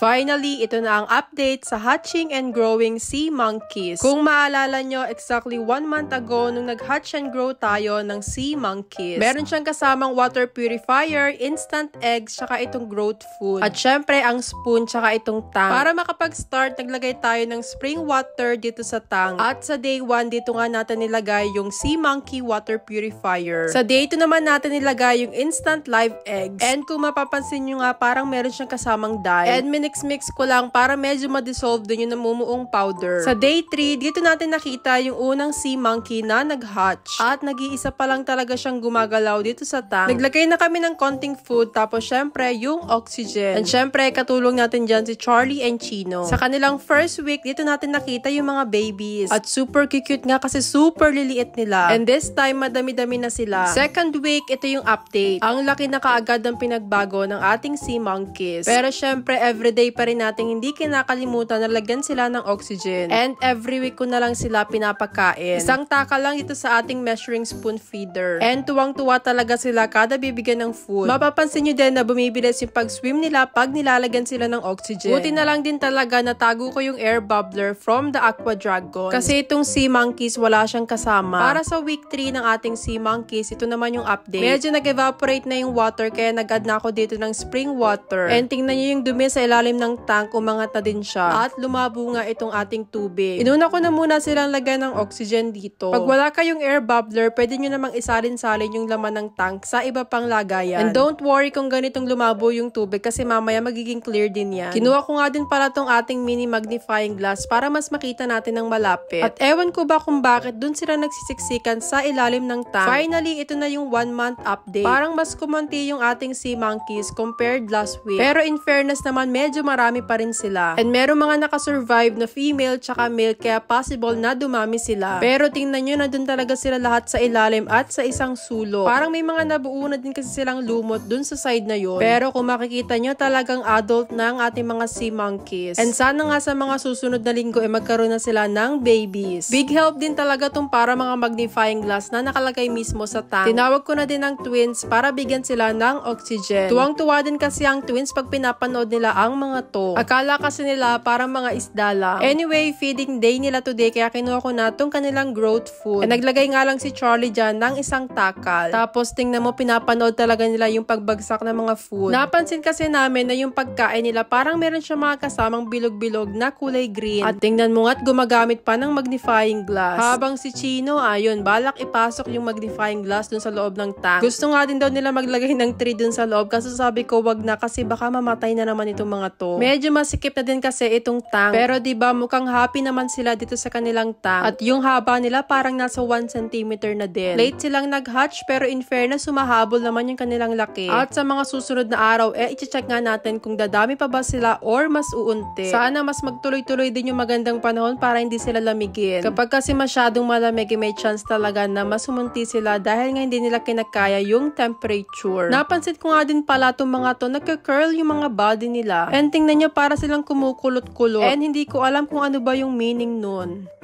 Finally, ito na ang update sa hatching and growing sea monkeys. Kung maalala nyo, exactly one month ago nung nag-hatch and grow tayo ng sea monkeys. Meron siyang kasamang water purifier, instant eggs, tsaka itong growth food. At syempre, ang spoon tsaka itong tank. Para makapag-start, naglagay tayo ng spring water dito sa tank. At sa day 1, dito nga natin nilagay yung sea monkey water purifier. Sa day 2 naman natin nilagay yung instant live eggs. And kung mapapansin nyo nga, parang meron siyang kasamang dye. And mix mix ko lang para medyo ma-dissolve din yung namumuong powder. Sa day 3, dito natin nakita yung unang sea monkey na nag-hatch. At nag-iisa pa lang talaga siyang gumagalaw dito sa tank. Naglagay na kami ng konting food tapos syempre yung oxygen. And syempre katulong natin dyan si Charlie and Chino. Sa kanilang first week, dito natin nakita yung mga babies. At super cute nga kasi super liliit nila. And this time, madami-dami na sila. Second week, ito yung update. Ang laki na kaagad ang pinagbago ng ating sea monkeys. Pero syempre, everyday day pa rin natin hindi kinakalimutan na lagyan sila ng oxygen. And every week ko na lang sila pinapakain. Isang taka lang ito sa ating measuring spoon feeder. And tuwang-tuwa talaga sila kada bibigyan ng food. Mapapansin nyo din na bumibilis yung pag-swim nila pag nilalagyan sila ng oxygen. Buti na lang din talaga natago ko yung air bubbler from the aqua dragon. Kasi itong sea monkeys wala siyang kasama. Para sa week 3 ng ating sea monkeys, ito naman yung update. Medyo nag-evaporate na yung water kaya nag na ako dito ng spring water. And tingnan nyo yung dumi sa ilalim ilalim ng tank umangat na din siya at lumabo nga itong ating tubig. Inuna ko na muna silang lagay ng oxygen dito. Pag wala kayong air bubbler, pwede nyo namang isarin-salin yung laman ng tank sa iba pang lagayan. And don't worry kung ganitong lumabo yung tubig kasi mamaya magiging clear din yan. Kinuha ko nga din para tong ating mini magnifying glass para mas makita natin ng malapit. At ewan ko ba kung bakit dun sila nagsisiksikan sa ilalim ng tank. Finally, ito na yung one month update. Parang mas kumanti yung ating sea monkeys compared last week. Pero in fairness naman, medyo medyo marami pa rin sila. And meron mga nakasurvive na female tsaka male kaya possible na dumami sila. Pero tingnan nyo na dun talaga sila lahat sa ilalim at sa isang sulo. Parang may mga nabuo na din kasi silang lumot dun sa side na yon. Pero kung makikita nyo talagang adult na ang ating mga sea monkeys. And sana nga sa mga susunod na linggo ay eh, magkaroon na sila ng babies. Big help din talaga tong para mga magnifying glass na nakalagay mismo sa tank. Tinawag ko na din ang twins para bigyan sila ng oxygen. Tuwang-tuwa din kasi ang twins pag pinapanood nila ang mga to. Akala kasi nila parang mga isda lang. Anyway, feeding day nila today kaya kinuha ko na tong kanilang growth food. And eh, naglagay nga lang si Charlie dyan ng isang takal. Tapos tingnan mo pinapanood talaga nila yung pagbagsak ng mga food. Napansin kasi namin na yung pagkain nila parang meron siya mga kasamang bilog-bilog na kulay green. At tingnan mo nga't gumagamit pa ng magnifying glass. Habang si Chino ayun, balak ipasok yung magnifying glass dun sa loob ng tank. Gusto nga din daw nila maglagay ng tree dun sa loob kasi sabi ko wag na kasi baka mamatay na naman itong mga na to. Medyo masikip na din kasi itong tang. Pero di ba mukhang happy naman sila dito sa kanilang tang. At yung haba nila parang nasa 1 cm na din. Late silang nag-hatch pero in fairness sumahabol naman yung kanilang laki. At sa mga susunod na araw eh iche-check nga natin kung dadami pa ba sila or mas uunti. Sana mas magtuloy-tuloy din yung magandang panahon para hindi sila lamigin. Kapag kasi masyadong malamig eh, may chance talaga na mas umunti sila dahil nga hindi nila kinakaya yung temperature. Napansin ko nga din pala itong mga to nagka-curl yung mga body nila. And And na niya para silang kumukulot-kulot. Eh, And hindi ko alam kung ano ba yung meaning nun.